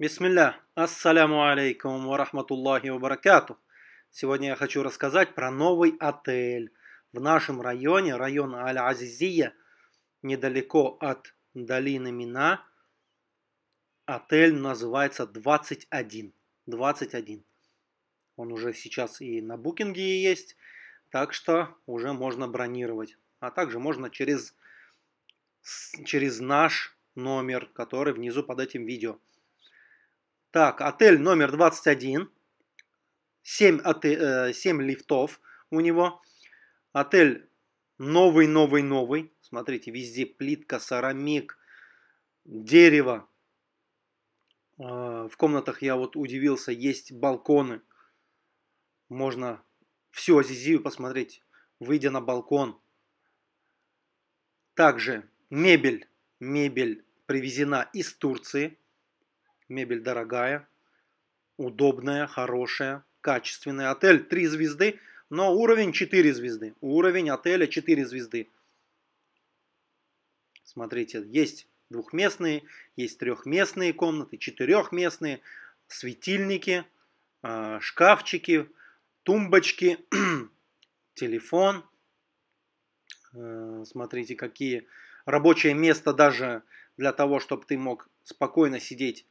Бисмилля, ассаляму алейкум ва рахматуллахи ва баракату. Сегодня я хочу рассказать про новый отель в нашем районе, район Аль-Азизия, недалеко от долины Мина. Отель называется 21. 21. Он уже сейчас и на букинге есть, так что уже можно бронировать. А также можно через, через наш номер, который внизу под этим видео – так, отель номер 21. 7, отель, 7 лифтов у него. Отель новый, новый, новый. Смотрите, везде плитка, сарамик, дерево. А, в комнатах я вот удивился, есть балконы. Можно всю Азизию посмотреть, выйдя на балкон. Также мебель. Мебель привезена из Турции. Мебель дорогая, удобная, хорошая, качественная. Отель 3 звезды, но уровень 4 звезды. Уровень отеля 4 звезды. Смотрите, есть двухместные, есть трехместные комнаты, четырехместные, светильники, а, шкафчики, тумбочки, телефон. Э, смотрите, какие рабочее место даже для того, чтобы ты мог спокойно сидеть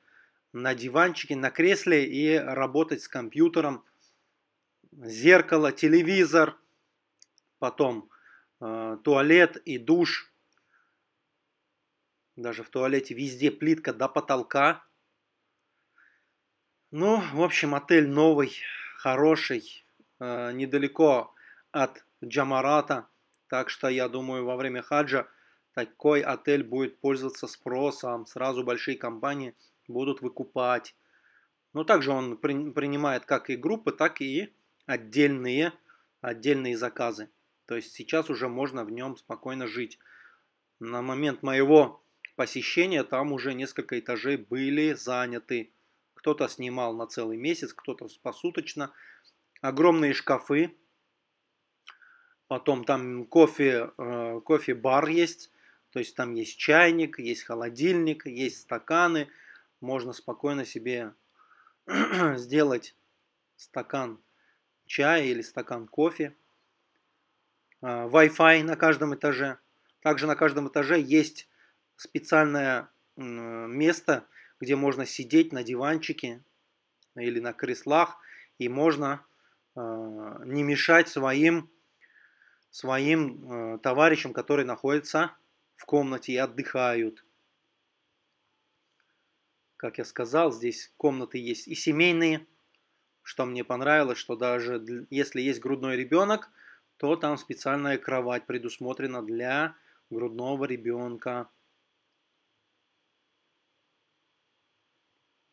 на диванчике, на кресле и работать с компьютером. Зеркало, телевизор, потом э, туалет и душ. Даже в туалете везде плитка до потолка. Ну, в общем, отель новый, хороший, э, недалеко от Джамарата. Так что, я думаю, во время хаджа такой отель будет пользоваться спросом. Сразу большие компании будут выкупать. Но также он при, принимает как и группы, так и отдельные, отдельные заказы. То есть сейчас уже можно в нем спокойно жить. На момент моего посещения там уже несколько этажей были заняты. Кто-то снимал на целый месяц, кто-то посуточно. Огромные шкафы. Потом там кофе, э, кофе-бар есть. То есть там есть чайник, есть холодильник, есть стаканы – можно спокойно себе сделать стакан чая или стакан кофе. А, Wi-Fi на каждом этаже. Также на каждом этаже есть специальное место, где можно сидеть на диванчике или на креслах, и можно а, не мешать своим, своим э, товарищам, которые находятся в комнате и отдыхают. Как я сказал, здесь комнаты есть и семейные, что мне понравилось, что даже если есть грудной ребенок, то там специальная кровать предусмотрена для грудного ребенка.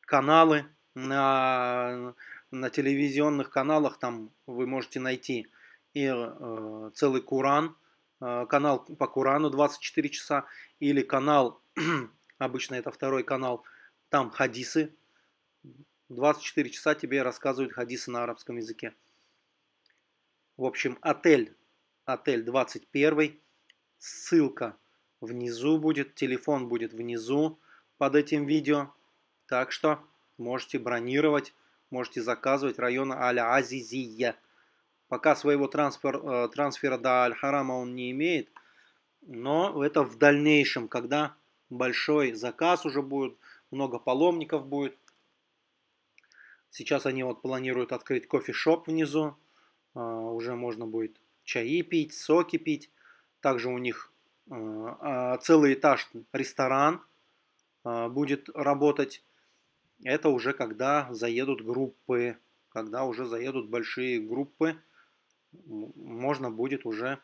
Каналы на, на телевизионных каналах там вы можете найти и э, целый Куран, э, канал по Курану 24 часа, или канал, обычно это второй канал, там хадисы. 24 часа тебе рассказывают хадисы на арабском языке. В общем, отель. Отель 21. Ссылка внизу будет. Телефон будет внизу под этим видео. Так что можете бронировать, можете заказывать Район Аль-Азизия. Пока своего трансфер, э, трансфера до Аль-Харама он не имеет, но это в дальнейшем, когда большой заказ уже будет, много паломников будет. Сейчас они вот планируют открыть кофешоп внизу, а, уже можно будет чаи пить, соки пить. Также у них а, а, целый этаж ресторан будет работать. Это уже когда заедут группы, когда уже заедут большие группы, можно будет уже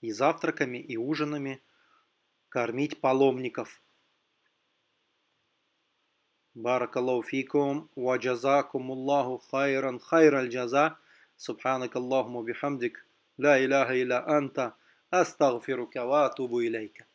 и завтраками, и ужинами кормить паломников. بارك الله فيكم وجزاكم الله خيرا خير الجزاء سبحانك اللهم وبحمدك لا إله إلا أنت أستغفرك وأتوب إليك